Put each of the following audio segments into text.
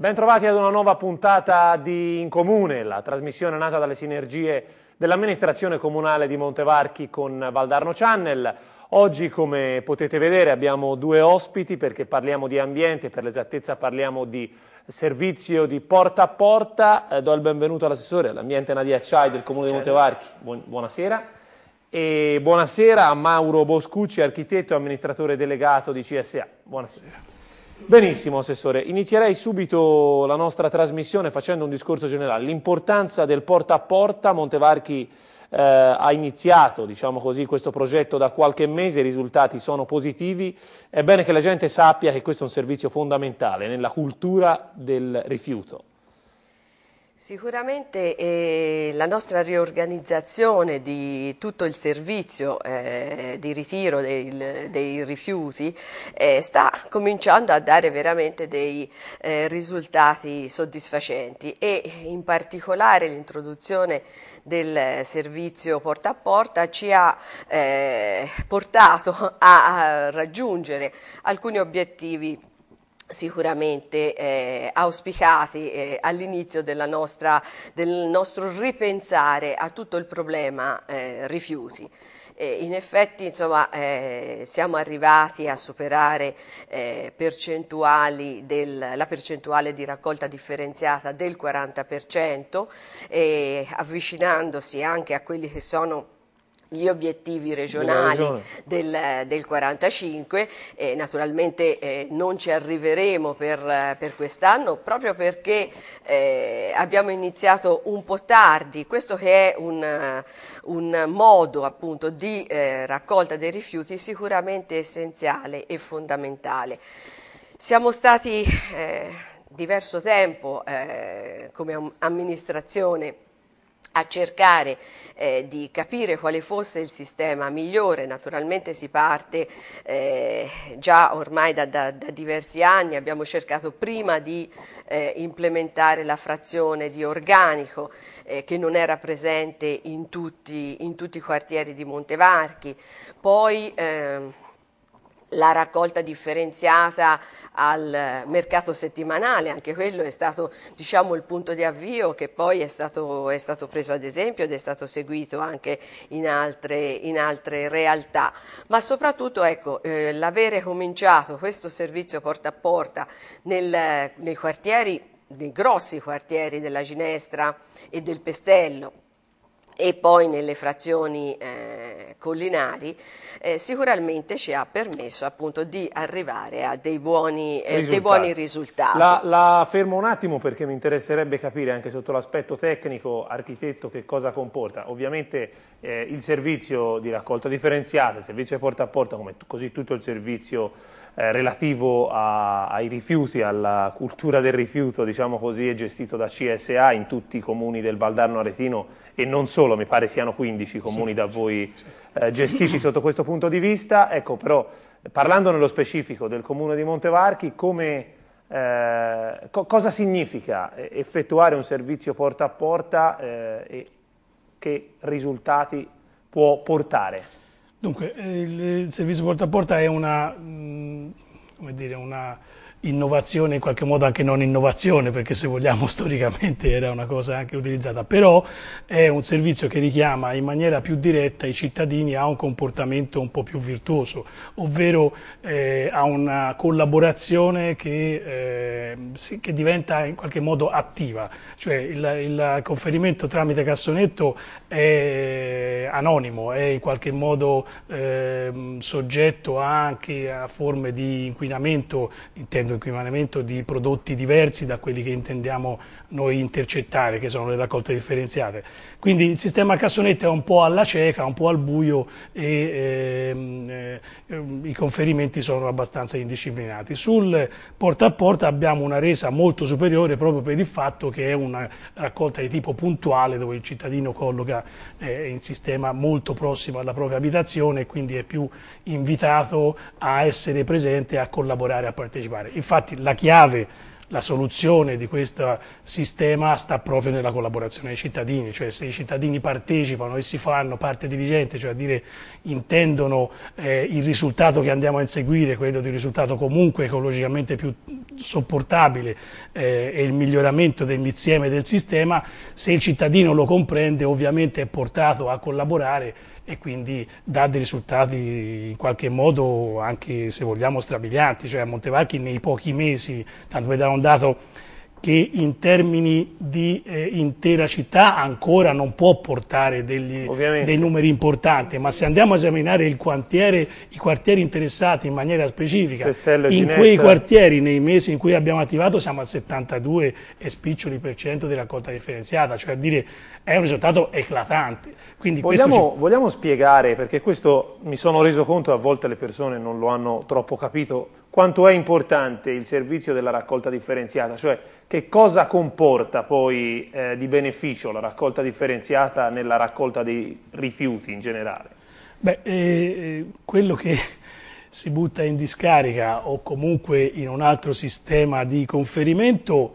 Bentrovati ad una nuova puntata di In Comune, la trasmissione nata dalle sinergie dell'amministrazione comunale di Montevarchi con Valdarno Channel. Oggi, come potete vedere, abbiamo due ospiti perché parliamo di ambiente, per l'esattezza parliamo di servizio di porta a porta. Eh, do il benvenuto all'assessore all'ambiente Nadia Acciai del Comune di Montevarchi. buonasera. E buonasera a Mauro Boscucci, architetto e amministratore delegato di CSA. Buonasera. Benissimo, Assessore. Inizierei subito la nostra trasmissione facendo un discorso generale. L'importanza del porta a porta, Montevarchi eh, ha iniziato diciamo così, questo progetto da qualche mese, i risultati sono positivi. È bene che la gente sappia che questo è un servizio fondamentale nella cultura del rifiuto. Sicuramente eh, la nostra riorganizzazione di tutto il servizio eh, di ritiro dei, dei rifiuti eh, sta cominciando a dare veramente dei eh, risultati soddisfacenti e in particolare l'introduzione del servizio porta a porta ci ha eh, portato a raggiungere alcuni obiettivi sicuramente eh, auspicati eh, all'inizio del nostro ripensare a tutto il problema eh, rifiuti. in effetti insomma, eh, siamo arrivati a superare eh, del, la percentuale di raccolta differenziata del 40%, eh, avvicinandosi anche a quelli che sono gli obiettivi regionali del, del 45 eh, naturalmente eh, non ci arriveremo per, per quest'anno proprio perché eh, abbiamo iniziato un po' tardi questo che è un, un modo appunto di eh, raccolta dei rifiuti sicuramente essenziale e fondamentale siamo stati eh, diverso tempo eh, come amministrazione a cercare eh, di capire quale fosse il sistema migliore. Naturalmente si parte eh, già ormai da, da, da, diversi anni, abbiamo cercato prima di eh, implementare la frazione di organico eh, che non era presente in tutti, in tutti, i quartieri di Montevarchi, poi ehm, la raccolta differenziata al mercato settimanale, anche quello è stato diciamo, il punto di avvio che poi è stato, è stato, preso ad esempio ed è stato seguito anche in altre, in altre realtà, ma soprattutto ecco, eh, l'avere cominciato questo servizio porta a porta nel, nei quartieri, nei grossi quartieri della Ginestra e del Pestello, e poi nelle frazioni eh, collinari, eh, sicuramente ci ha permesso appunto di arrivare a dei buoni, eh, risultati. Dei buoni risultati. La, la, fermo un attimo perché mi interesserebbe capire anche sotto l'aspetto tecnico, architetto, che cosa comporta. Ovviamente eh, il servizio di raccolta differenziata, il servizio di porta a porta, come così tutto il servizio eh, relativo a, ai rifiuti, alla cultura del rifiuto, diciamo così, è gestito da CSA in tutti i comuni del Valdarno Aretino e non solo, mi pare siano 15 comuni sì, da voi sì, Eh, gestiti sotto questo punto di vista. Ecco, però, parlando nello specifico del comune di Montevarchi, come, eh, co cosa significa effettuare un servizio porta a porta eh, e che risultati può portare? Dunque, eh, il servizio porta a porta è una, mm, come dire, una innovazione in qualche modo anche non innovazione perché se vogliamo storicamente era una cosa anche utilizzata però è un servizio che richiama in maniera più diretta i cittadini a un comportamento un po' più virtuoso ovvero eh, a una collaborazione che, eh, sì, che, diventa in qualche modo attiva cioè il, il conferimento tramite cassonetto è anonimo è in qualche modo eh, soggetto anche a forme di inquinamento intendo facendo inquinamento di prodotti diversi da quelli che intendiamo noi intercettare, che sono le raccolte differenziate. Quindi il sistema cassonetto è un po' alla cieca, un po' al buio e ehm, eh, ehm, i conferimenti sono abbastanza indisciplinati. Sul porta a porta abbiamo una resa molto superiore proprio per il fatto che è una raccolta di tipo puntuale dove il cittadino colloca eh, in sistema molto prossimo alla propria abitazione e quindi è più invitato a essere presente e a collaborare, a partecipare. Infatti la chiave, la soluzione di questo sistema sta proprio nella collaborazione dei cittadini, cioè se i cittadini partecipano e si fanno parte dirigente, cioè a dire intendono eh, il risultato che andiamo a inseguire, quello di un risultato comunque ecologicamente più sopportabile eh, e il miglioramento dell'insieme del sistema, se il cittadino lo comprende ovviamente è portato a collaborare e quindi dà dei risultati in qualche modo anche se vogliamo strabilianti, cioè a Montevarchi nei pochi mesi, tanto per dare un dato che in termini di eh, intera città ancora non può portare degli, dei numeri importanti, ma se andiamo a esaminare i quartieri interessati in maniera specifica, Cestello, in Ginestra. quei quartieri nei mesi in cui abbiamo attivato siamo al 72 e spiccioli per cento di raccolta differenziata, cioè a dire è un risultato eclatante. Vogliamo, ci... vogliamo spiegare, perché questo mi sono reso conto, a volte le persone non lo hanno troppo capito, quanto è importante il servizio della raccolta differenziata, cioè che cosa comporta poi eh, di beneficio la raccolta differenziata nella raccolta dei rifiuti in generale? Beh, eh, eh quello che si butta in discarica o comunque in un altro sistema di conferimento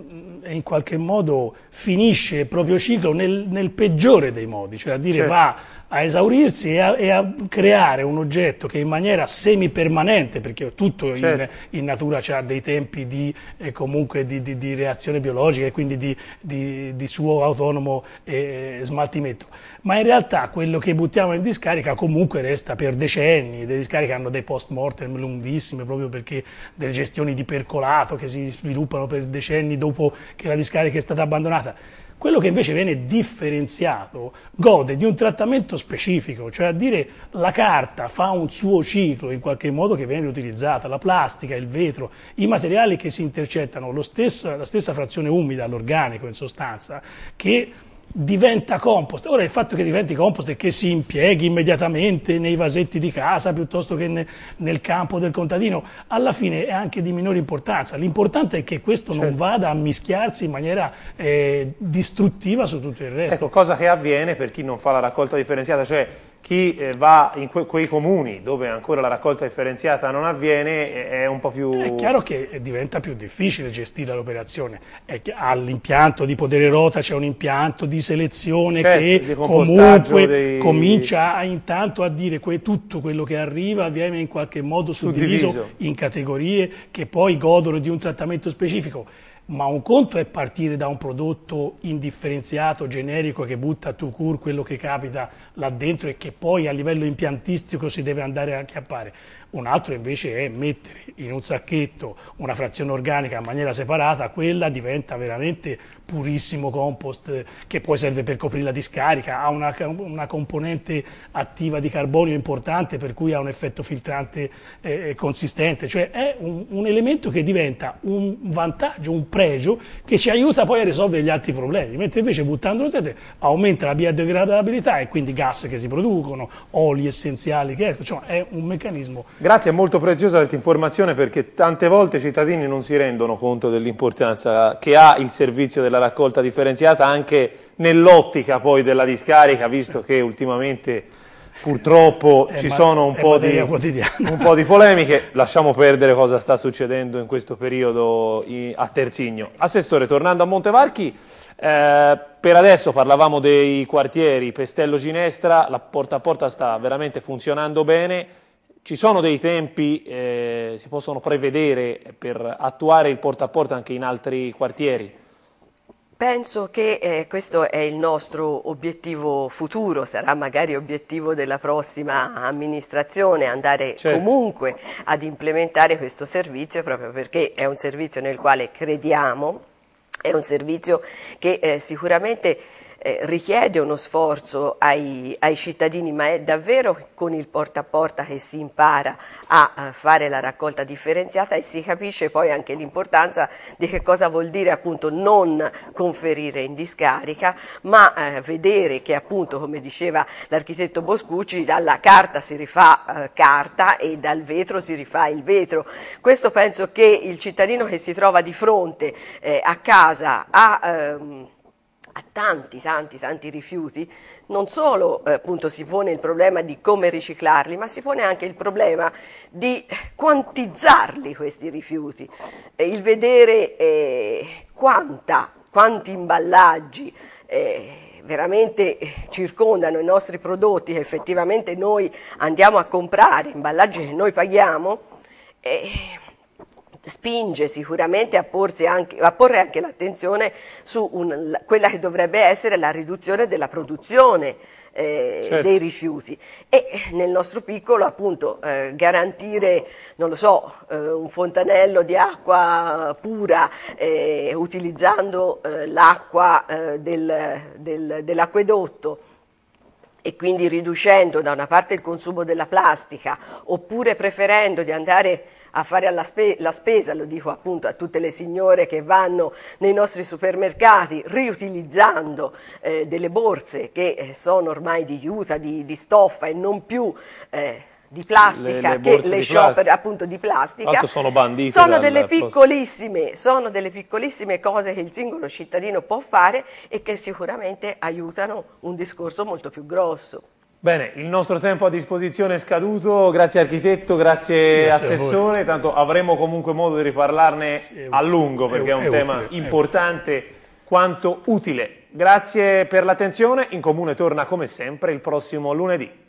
mm, in qualche modo finisce il proprio ciclo nel, nel peggiore dei modi, cioè a dire certo. va a esaurirsi e a, e a, creare un oggetto che in maniera semipermanente, perché tutto certo. in, in, natura ha dei tempi di, eh, comunque di, di, di, reazione biologica e quindi di, di suo autonomo eh, smaltimento, ma in realtà quello che buttiamo in discarica comunque resta per decenni, le discariche hanno dei post mortem lunghissimi proprio perché delle gestioni di percolato che si sviluppano per decenni dopo che la discarica è stata abbandonata quello che invece viene differenziato gode di un trattamento specifico, cioè a dire la carta fa un suo ciclo in qualche modo che viene riutilizzata, la plastica, il vetro, i materiali che si intercettano, stesso, la stessa frazione umida, l'organico in sostanza, che diventa compost. Ora il fatto che diventi compost e che si impieghi immediatamente nei vasetti di casa piuttosto che ne, nel campo del contadino, alla fine è anche di minore importanza. L'importante è che questo certo. non vada a mischiarsi in maniera eh, distruttiva su tutto il resto. Ecco, cosa che avviene per chi non fa la raccolta differenziata, cioè chi eh, va in que quei comuni dove ancora la raccolta differenziata non avviene eh, è un po' più... È chiaro che diventa più difficile gestire l'operazione, all'impianto di potere rota c'è un impianto di selezione certo, che di comunque dei... comincia a, intanto a dire que tutto quello che arriva viene in qualche modo suddiviso, suddiviso in categorie che poi godono di un trattamento specifico ma un conto è partire da un prodotto indifferenziato, generico, che butta to cure quello che capita là dentro e che poi a livello impiantistico si deve andare a chiappare un altro invece è mettere in un sacchetto una frazione organica in maniera separata, quella diventa veramente purissimo compost che poi serve per coprire la discarica, ha una, una componente attiva di carbonio importante per cui ha un effetto filtrante eh, eh, consistente, cioè è un, un elemento che diventa un vantaggio, un pregio che ci aiuta poi a risolvere gli altri problemi, mentre invece buttandolo sete aumenta la biodegradabilità e quindi gas che si producono, oli essenziali che escono, cioè è un meccanismo Grazie, è molto preziosa questa informazione perché tante volte i cittadini non si rendono conto dell'importanza che ha il servizio della raccolta differenziata anche nell'ottica poi della discarica, visto che ultimamente purtroppo eh, ci sono un po, di, un po, di, polemiche, lasciamo perdere cosa sta succedendo in questo periodo a Terzigno. Assessore, tornando a Montevarchi, eh, per adesso parlavamo dei quartieri Pestello Ginestra, la porta a porta sta veramente funzionando bene, ci sono dei tempi, eh, si possono prevedere per attuare il porta a porta anche in altri quartieri? Penso che eh, questo è il nostro obiettivo futuro, sarà magari obiettivo della prossima amministrazione, andare certo. comunque ad implementare questo servizio proprio perché è un servizio nel quale crediamo, è un servizio che eh, sicuramente eh, richiede uno sforzo ai, ai, cittadini, ma è davvero con il porta a porta che si impara a, fare la raccolta differenziata e si capisce poi anche l'importanza di che cosa vuol dire appunto non conferire in discarica, ma eh, vedere che appunto, come diceva l'architetto Boscucci, dalla carta si rifà eh, carta e dal vetro si rifà il vetro. Questo penso che il cittadino che si trova di fronte eh, a casa a... Ehm, a tanti, tanti, tanti rifiuti, non solo eh, appunto, si pone il problema di come riciclarli, ma si pone anche il problema di quantizzarli questi rifiuti, eh, il vedere eh, quanta, quanti imballaggi eh, veramente eh, circondano i nostri prodotti che effettivamente noi andiamo a comprare, imballaggi che noi paghiamo eh, spinge sicuramente a, anche, a porre anche l'attenzione su un, quella che dovrebbe essere la riduzione della produzione eh, certo. dei rifiuti e nel nostro piccolo appunto eh, garantire non lo so eh, un fontanello di acqua pura eh, utilizzando eh, l'acqua eh, del, del, dell'acquedotto e quindi riducendo da una parte il consumo della plastica oppure preferendo di andare a fare spe la spesa, lo dico appunto a tutte le signore che vanno nei nostri supermercati riutilizzando eh, delle borse che eh, sono ormai di juta, di, di stoffa e non più... Eh, di plastica le, le che le shopper appunto di plastica sono, sono, delle sono, delle piccolissime, cose che il singolo cittadino può fare e che sicuramente aiutano un discorso molto più grosso. Bene, il nostro tempo a disposizione è scaduto, grazie architetto, grazie, grazie assessore, tanto avremo comunque modo di riparlarne sì, a lungo perché è, è un tema utile, importante quanto utile. Grazie per l'attenzione, in comune torna come sempre il prossimo lunedì.